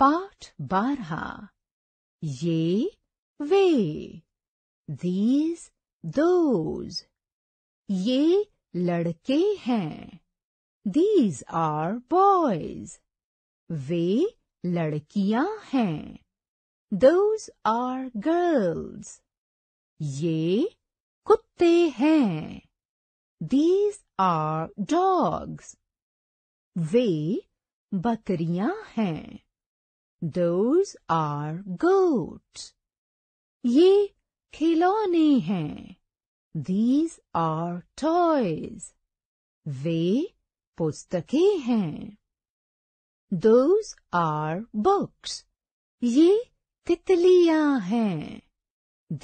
पाठ बारह ये वे दीज दोज ये लड़के हैं दीज आर बॉयज वे लड़कियां हैं दोज आर गर्ल्स ये कुत्ते हैं दीज आर डॉग्स वे बकरियां हैं दोज आर गोट्स ये खिलौने हैं दीज आर टॉयज वे पुस्तकें हैं दोज आर बुक्स ये तितलियां हैं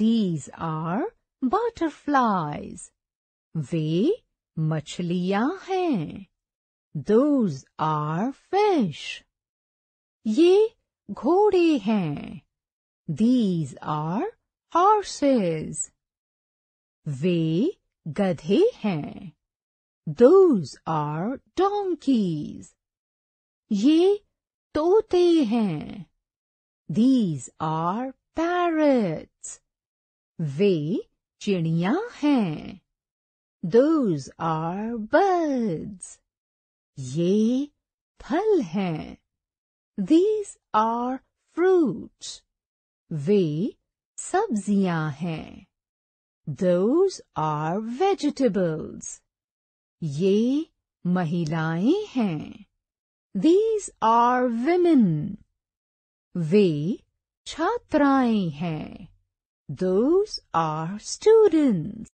दीज आर बटरफ्लाइज वे मछलियां हैं दोज आर फिश ये घोड़े हैं दीज आर हॉर्सेज वे गधे हैं दोज आर डोंकीज ये तोते हैं दीज आर पैरट्स वे चिड़िया हैं दोज आर बर्ड्स ये फल हैं These are fruits. वे सब्जियां हैं Those are vegetables. ये महिलाएं हैं These are women. वे छात्राएं हैं Those are students.